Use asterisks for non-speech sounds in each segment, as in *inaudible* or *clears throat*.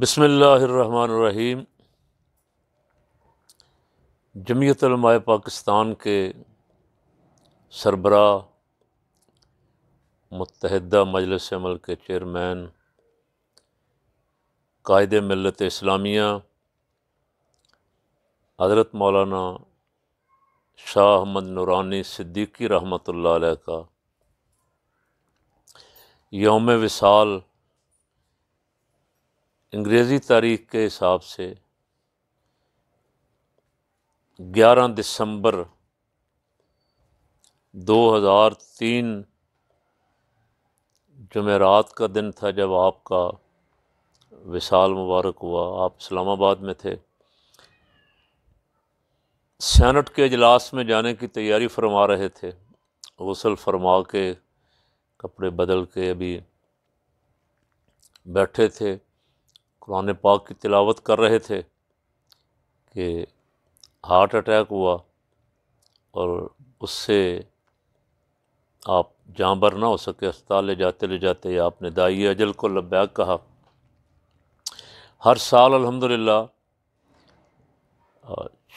बसमीम जमीतलमाय पाकिस्तान के सरबरा मतहद मजलिस अमल के चेयरमैन कायद मिलत इस्लामिया हज़रत मौलाना शाह अहमद नूरानी सिद्दीकी रहमत का योम विसाल अंग्रेज़ी तारीख के हिसाब से 11 दिसंबर 2003 जमेरात का दिन था जब आपका विशाल मुबारक हुआ आप इस्लामाबाद में थे सैनट के अजलास में जाने की तैयारी फरमा रहे थे गसल फरमा के कपड़े बदल के अभी बैठे थे कुरान पाक की तिलावत कर रहे थे कि हार्ट अटैक हुआ और उससे आप जहाँ भर ना हो सके अस्पताल ले जाते ले जाते आपने दाई अजल को लब्बैक कहा हर साल अल्हम्दुलिल्लाह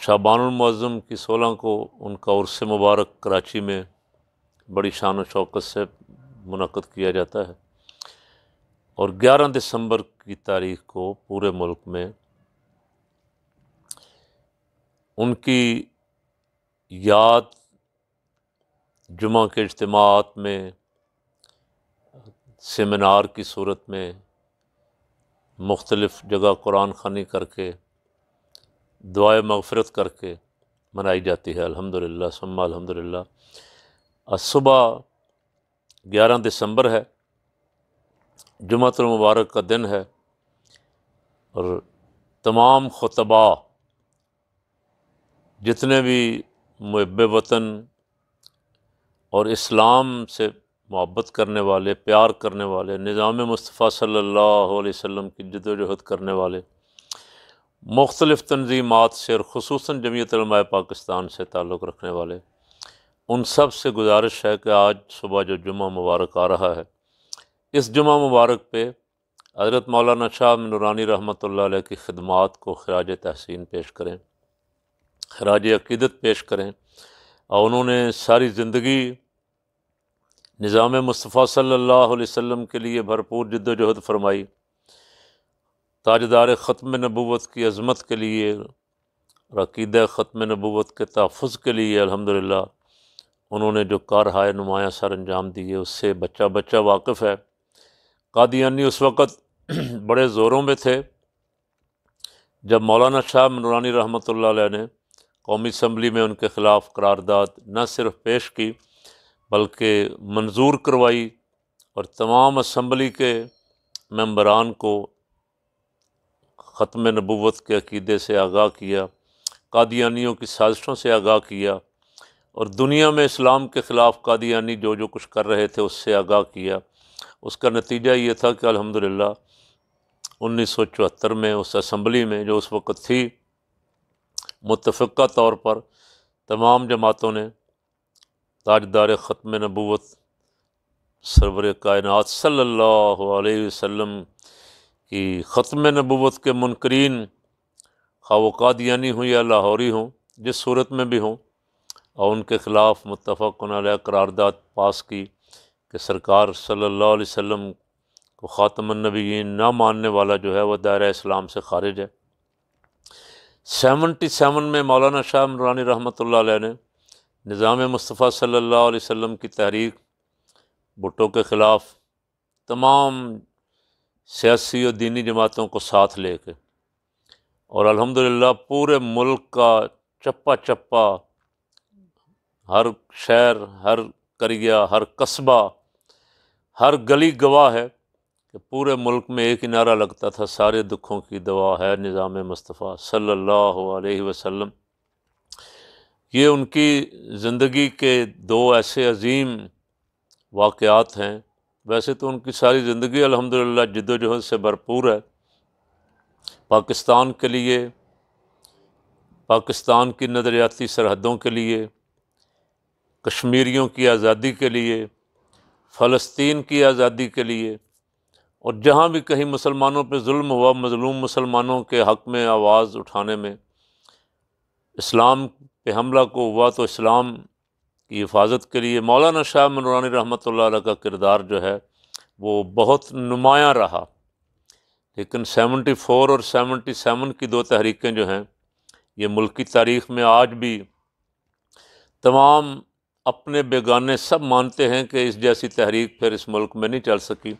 शाबानमज़म की सोलह को उनका उर्स मुबारक कराची में बड़ी शान शौकत से मुनद किया जाता है और 11 दिसंबर की तारीख को पूरे मुल्क में उनकी याद जुमा के अज्तमात में सेमिनार की सूरत में मुख्तलफ़ जगह कुरान खानी करके दुआ मगफ़रत करके मनाई जाती है अल्हम्दुलिल्लाह सम्मा अल्हम्दुलिल्लाह आज सुबह ग्यारह दिसंबर है जुमतुल मुबारक का दिन है और तमाम खुतबा जितने भी मुब वतन और इस्लाम से मोहब्बत करने वाले प्यार करने वाले निज़ाम मुस्तफ़ा सल्लल्लाहु अलैहि वसल्लम की जदोजहद करने वाले मुख्तलिफ़ तनजीमत से और खसूस जमीत पाकिस्तान से ताल्लुक़ रखने वाले उन सब से गुजारिश है कि आज सुबह जो जुम्मा मुबारक आ रहा है इस जुमा मुबारक पे हज़रत मौलाना शाह नूरानी रहमत की ख़दमात को खराज तहसीन पेश करें खराज अकीदत पेश करें और उन्होंने सारी ज़िंदगी निज़ाम मुस्तफ़ा सल्ला वम के लिए भरपूर जद्दोजहद फरमाई ताजदार ख़त्म नबूत की अज़मत के लिए और अकीद ख़त्म नबूत के तहफ़ के लिए अलहमदिल्ला उन्होंने जो कार नुमाया सर अंजाम दिए उससे बच्चा बच्चा वाकफ़ है कादियानी उस वक़्त *clears throat* बड़े ज़ोरों में थे जब मौलाना शाह नूरानी रहमत ने कौमी इसम्बली में उनके ख़िलाफ़ करारदाद न सिर्फ पेश की बल्कि मंजूर करवाई और तमाम असम्बली के मम्बरान को ख़त्म नबूत के अकीदे से आगाह किया कादियानियों की साजिशों से आगाह किया और दुनिया में इस्लाम के ख़िलाफ़ कादियानी जो जो कुछ कर रहे थे उससे आगाह किया उसका नतीजा ये था कि अलहमदिल्ला 1974 में उस असम्बली में जो उस वक़्त थी मुतफ़ा तौर पर तमाम जमातों ने ताजदार ख़त्म नबूत सरवर कायन सल्ला वसम की ख़त्म नबूत के मुनकरीन यानी हों या लाहौरी हों जिस सूरत में भी हों और उनके ख़िलाफ़ मुतफ़ा करारदाद पास की कि सरकार सल्लल्लाहु अलैहि वसल्लम को ख़ातमनबीन ना मानने वाला जो है वह दायरा इस्लाम से खारिज है सेवनटी सेवन में मौलाना शाह नूरानी रहमत ने निज़ाम मुस्तफ़ा सल्ला वसम की तहरीक भुटो के ख़िलाफ़ तमाम सियासी और दीनी जमातों को साथ ले कर और अल्हम्दुलिल्लाह पूरे मुल्क का चप्पा चप्पा हर शहर हर करिया हर कस्बा हर गली गवाह है कि पूरे मुल्क में एक इनारा लगता था सारे दुखों की दवा है निज़ाम मुस्तफ़ा सल्लल्लाहु अलैहि वसल्लम ये उनकी ज़िंदगी के दो ऐसे अजीम वाक़ात हैं वैसे तो उनकी सारी ज़िंदगी अल्हम्दुलिल्लाह जदोजहद से भरपूर है पाकिस्तान के लिए पाकिस्तान की नदरियाती सरहदों के लिए कश्मीरियों की आज़ादी के लिए फ़लस्तीन की आज़ादी के लिए और जहाँ भी कहीं मुसलमानों पर म हुआ मजलूम मुसलमानों के हक़ में आवाज़ उठाने में इस्लाम पे हमला को हुआ तो इस्लाम की हिफाजत के लिए मौलाना शाह मनरानी रहमत का किरदार जो है वो बहुत नुमाया रहा लेकिन सेवनटी फ़ोर और सेवनटी सेवन की दो तहरीकें जो हैं ये मुल्क तारीख़ में आज भी तमाम अपने बेगाने सब मानते हैं कि इस जैसी तहरीक फिर इस मुल्क में नहीं चल सकी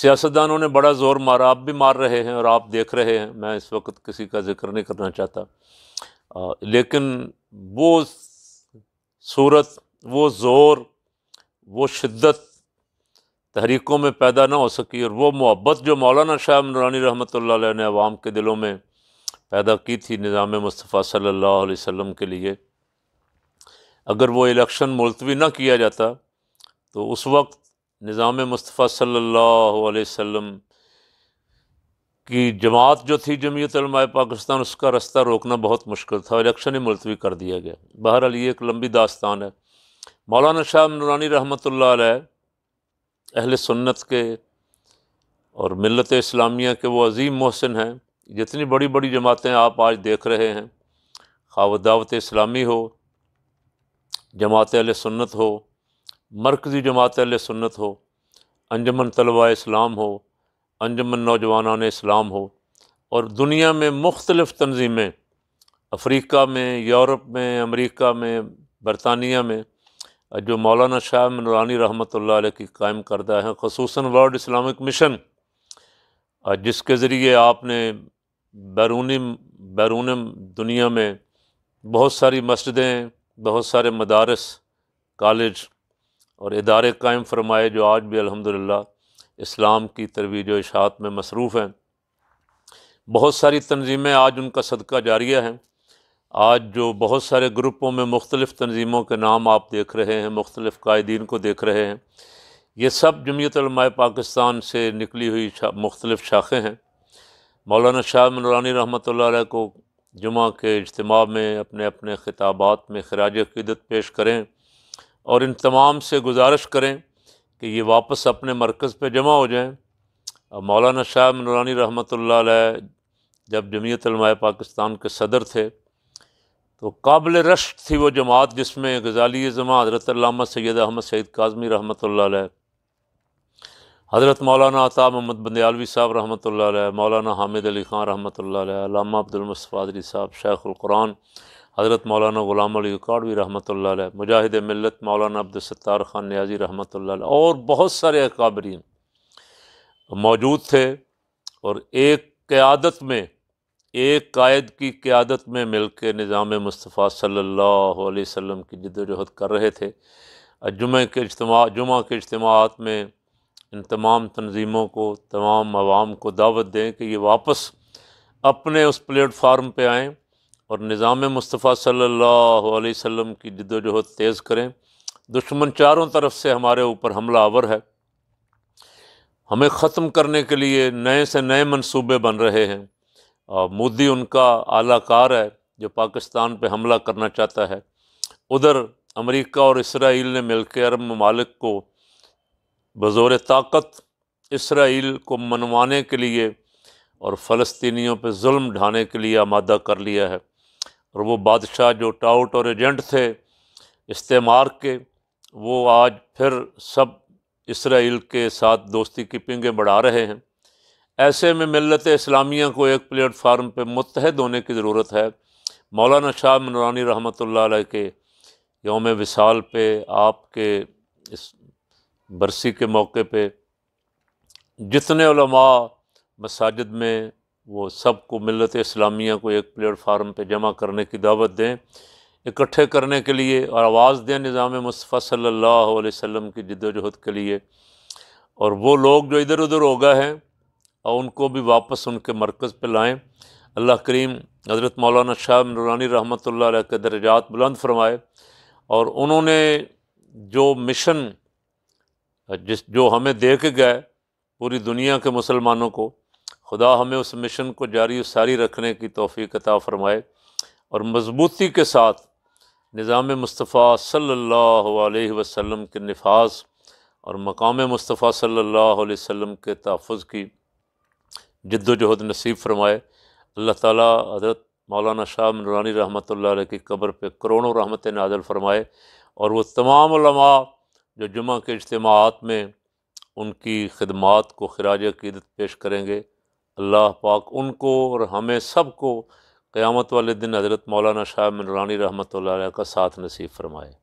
सियासतदानों ने बड़ा ज़ोर मारा आप भी मार रहे हैं और आप देख रहे हैं मैं इस वक्त किसी का जिक्र नहीं करना चाहता आ, लेकिन वो सूरत वो ज़ोर वो शिद्दत तहरीकों में पैदा ना हो सकी और वो मोहब्बत जो मौलाना शाह नूरानी रहमत ने आवाम के दिलों में पैदा की थी निज़ाम मुस्तफ़ा सल्लल्लाहु अलैहि वसल्लम के लिए अगर वो इलेक्शन मुलतवी ना किया जाता तो उस वक्त निज़ाम मुस्तफ़ा सल्लल्लाहु अलैहि वसल्लम की जमात जो थी जमीयत पाकिस्तान उसका रास्ता रोकना बहुत मुश्किल था इलेक्शन ही मुलतवी कर दिया गया बहरहाल ये एक लंबी दास्तान है मौलाना शाह नूरानी रहमत अहल सुन्नत के और मिलत इस्लामिया के वो अजीम मोहसिन हैं जितनी बड़ी बड़ी जमातें आप आज देख रहे हैं खाव दावत इस्लामी हो जमात अल सुन्नत हो मरकज़ी जमात सुन्नत हो अंजमन तलबा इस्लाम हो अंजमन नौजवान इस्लाम हो और दुनिया में मुख्तलफ़ तनज़ीमें अफ्रीका में यूरोप में अमरीका में बरतानिया में जो मौलाना शाह मनानी रहमत की कायम करदा है खसूस वर्ल्ड इस्लामिक मिशन जिसके ज़रिए आपने बैरूनी बैरून दुनिया में बहुत सारी मस्जिदें बहुत सारे मदारस कॉलेज और इदारे कायम फरमाए जो आज भी अलहमदिल्ला इस्लाम की तरवीज व इशात में मसरूफ़ हैं बहुत सारी तनज़ीमें आज उनका सदका जारिया हैं आज जो बहुत सारे ग्रुपों में मुख्तलिफ़ तनज़ीमों के नाम आप देख रहे हैं मुख्तलिफ़ कायदीन को देख रहे हैं ये सब जमीयतलमाय पाकिस्तान से निकली हुई शा, मुख्तलिफ़ शाखें हैं मौलाना शाह मनरानी रहमत को जुमा के इज्तम में अपने अपने ख़िताबात में खराज अक़ीदत पेश करें और इन तमाम से गुजारिश करें कि ये वापस अपने मरकज़ पर जमा हो जाएँ मौलाना शाह नूरानी रहमत जब जमीयत पाकिस्तान के सदर थे तो काबिल रश थी वो जमात जिसमें गजाली ज़मा हज़रत सैद अहमद सैद काजमी रहमत ला हज़रत मौलाना आता महमद बंदयालवी साहब रहमत मौलाना हामिद अली ख़ान रहमत लामा अब्दुलमसफ़ादरी साहब शेख़ुल्क़ुरान हज़रत मौलाना ग़ुलाम अली रिकॉडवी रहमत मुजाहिद मिलत मौलाना अब्दुलस्तार ख़ान न्याजी रहमत और बहुत सारे अकाबरीन मौजूद थे और एक क़्यादत में एक कायद की क़्यादत में मिल के निज़ाम मुस्तफ़ा सल्ला वसम की जद्दोजहद कर रहे थे जुमे के इजमा जुमा के इजमात में इन तमाम तनज़ीमों को तमाम आवाम को दावत दें कि ये वापस अपने उस प्लेटफार्म पर आएँ और निज़ाम मुस्तफ़ा सल्ला वसम की जदोजहद तेज़ करें दुश्मन चारों तरफ से हमारे ऊपर हमला आवर है हमें ख़त्म करने के लिए नए से नए मंसूबे बन रहे हैं और मोदी उनका आलाकार है जो पाकिस्तान पे हमला करना चाहता है उधर अमेरिका और इसराइल ने मिलकर अरब ममालिक को बज़ोर ताकत इसराइल को मनवाने के लिए और फ़लस्तीनियों पर जुल्म ढाने के लिए आमादा कर लिया है और वो बादशाह जो टाउट और एजेंट थे इस्तेमार के वो आज फिर सब इसराइल के साथ दोस्ती की पिंगे बढ़ा रहे हैं ऐसे में मिलत इस्लामिया को एक प्लेटफार्म पर मुतहद होने की ज़रूरत है मौलाना शाह मनरानी रहमत के योम विसाल पर आपके इस बरसी के मौके पे जितने मसाजिद में वो सबको मिलत इस्लामिया को एक प्लेटफार्म पे जमा करने की दावत दें इकट्ठे करने के लिए और आवाज़ दें निज़ाम मुस्तफ़ा सल्लल्लाहु अलैहि वसल्लम की जदोजहद के लिए और वो लोग जो इधर उधर हो गए हैं और उनको भी वापस उनके मरकज़ पर लाएँ अल्लाह करीम हज़रत मौलाना शाह नूरानी रहमत के दर्जात बुलंद फरमाए और उन्होंने जो मिशन जिस जो हमें देख गए पूरी दुनिया के मुसलमानों को खुदा हमें उस मिशन को जारी सारी रखने की तोफ़ी कता फ़रमाए और मजबूती के साथ निज़ाम मुस्तफ़ा सल्लल्लाहु अलैहि वसल्लम के नफाज और मकाम मुस्तफ़ा सल्लल्लाहु अलैहि वसल्लम के तहफ़ की जद्दोजहद नसीब फ़रमाए अल्लाह ताला हज़रत मौलाना शाह नूरानी रहमत की कब्र पर करोड़ों रहमत नाजल फ़रमाए और वो तमाम जो जुमा के इज्तमात में उनकी खदमात को खराज अकीदत पेश करेंगे अल्लाह पाक उनको और हमें सब को क़्यामत वाले दिन हज़रत मौलाना शाह मनरानी रहमत का साथ नसीब फरमाए